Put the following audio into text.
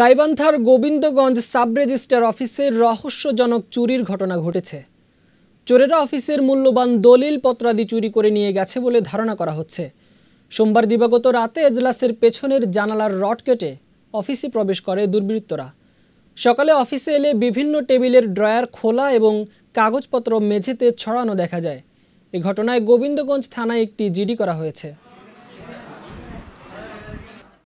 গাইবান্ধার Gobindaganj sub registrar অফিসে রহস্যজনক চুরির ঘটনা ঘটেছে চোরেরা অফিসের মূল্যবান দলিল পত্রাদি চুরি করে নিয়ে গেছে বলে ধারণা করা হচ্ছে সোমবার দিবাগত রাতে এজলাসের পেছনের জানালার রড কেটে অফিসে প্রবেশ করে দুর্বৃত্তরা সকালে অফিসে এলে বিভিন্ন টেবিলের ড্রয়ার খোলা এবং কাগজপত্র মেঝেতে ছড়ানো দেখা যায় এ ঘটনায় গোবিন্দগঞ্জ থানায় একটি জিডি করা হয়েছে